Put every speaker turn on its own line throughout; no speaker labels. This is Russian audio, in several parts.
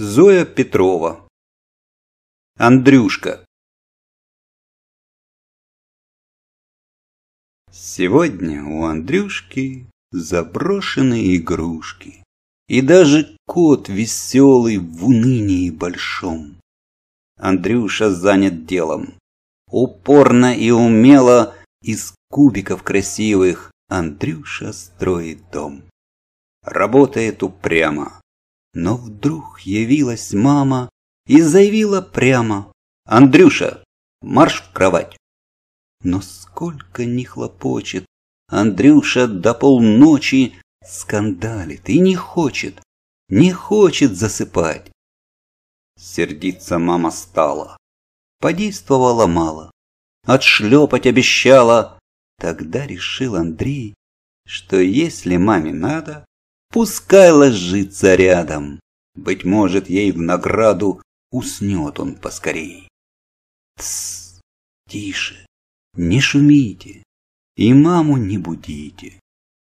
Зоя Петрова. Андрюшка. Сегодня у Андрюшки заброшены игрушки. И
даже кот веселый в унынии большом. Андрюша занят делом. Упорно и умело из кубиков красивых Андрюша строит дом. Работает упрямо. Но вдруг явилась мама и заявила прямо «Андрюша, марш в кровать!» Но сколько не хлопочет, Андрюша до полночи скандалит и не хочет, не хочет засыпать. Сердиться мама стала, подействовала мало, отшлепать обещала. Тогда решил Андрей, что если маме надо, Пускай ложится рядом. Быть может, ей в награду уснет он поскорей. Тссс, тише, не шумите и маму не будите.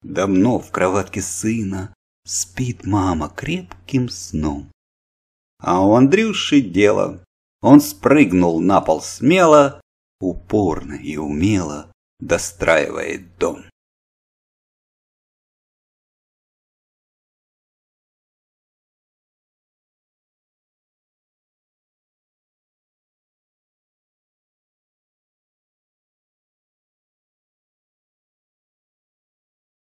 Давно в кроватке сына спит мама крепким сном. А у Андрюши дело. Он спрыгнул
на пол смело, упорно и умело достраивает дом.